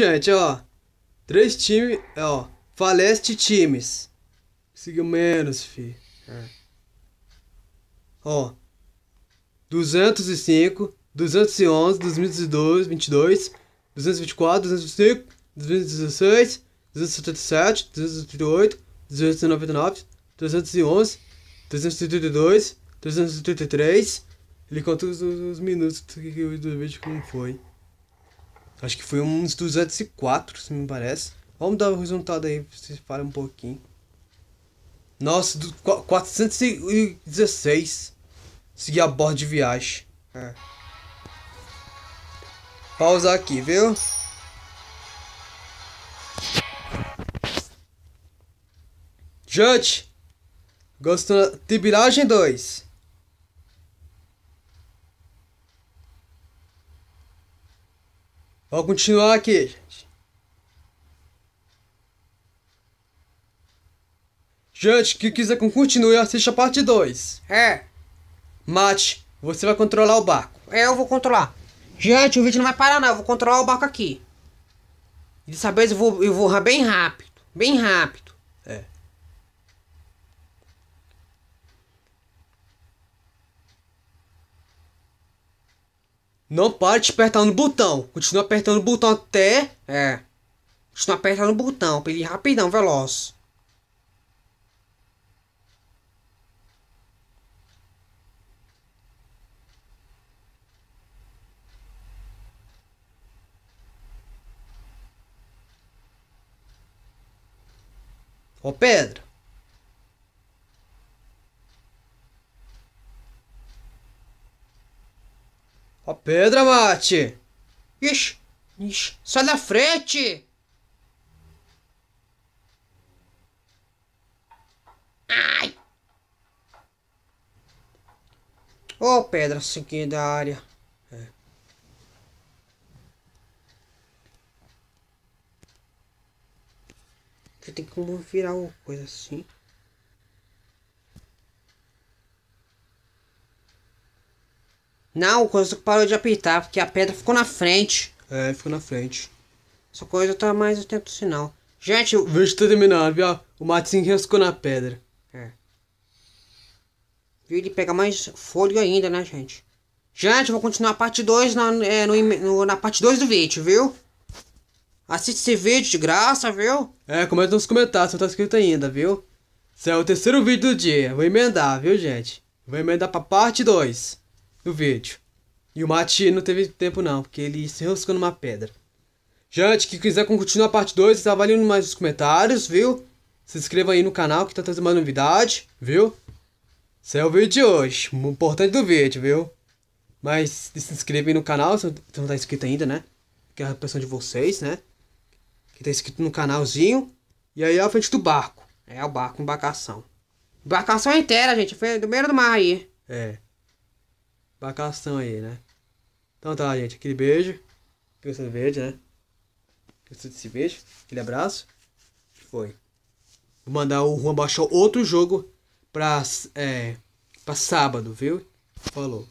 Gente, ó. Três times, ó. Faleste times. Conseguiu menos, fi. É. Ó. 205, 211, 2012, 22, 224, 225, 216, 277, 288, 299, 311, 332, 333. Ele conta os, os minutos que o vídeo como foi. Acho que foi um dos 204, se me parece. Vamos dar o resultado aí, vocês param um pouquinho. Nossa, do 416. Seguir a bordo de viagem. É. Pausar aqui, viu? Judge! Gostou da Tibiragem 2. Vamos continuar aqui, gente. Gente, que quiser que continue, assista a parte 2. É. Mate, você vai controlar o barco. É, eu vou controlar. Gente, o vídeo não vai parar não, eu vou controlar o barco aqui. E dessa vez eu vou, eu vou bem rápido, bem rápido. É. Não para de apertar no botão. Continua apertando o botão até. É. Continua apertando o botão pra ele ir rapidão, veloz. Ô Pedro, A pedra, mate! Ixi! Ixi! Sai da frente! Ai! Ô, oh, pedra assim área. É. Tem como virar uma coisa assim? Não, o coisa parou de apitar, porque a pedra ficou na frente. É, ficou na frente. Essa coisa tá mais atento ao sinal. Gente, o vídeo tá terminando, viu? O Matinho rascou na pedra. É. Viu, ele pegar mais fôlego ainda, né, gente? Gente, eu vou continuar a parte 2 na, é, no, no, na parte 2 do vídeo, viu? Assiste esse vídeo de graça, viu? É, comenta nos comentários se não tá inscrito ainda, viu? Esse é o terceiro vídeo do dia. Vou emendar, viu, gente? Vou emendar pra parte 2 do vídeo. E o Mati não teve tempo não, porque ele se enroscou numa pedra. Gente, que quiser continuar a parte 2, tá valendo mais nos comentários, viu? Se inscreva aí no canal que tá trazendo mais novidade, viu? Esse é o vídeo de hoje, o importante do vídeo, viu? Mas se inscreva aí no canal, se não tá inscrito ainda, né? Que é a repressão de vocês, né? Que tá inscrito no canalzinho. E aí é a frente do barco. É o barco, embarcação. Embarcação inteira, gente. Foi do meio do mar aí. É vacação aí, né? Então tá, gente. Aquele beijo. você veja, né? Gostou desse beijo? Aquele abraço. Foi. Vou mandar o Juan baixar outro jogo pra, é, pra sábado, viu? Falou.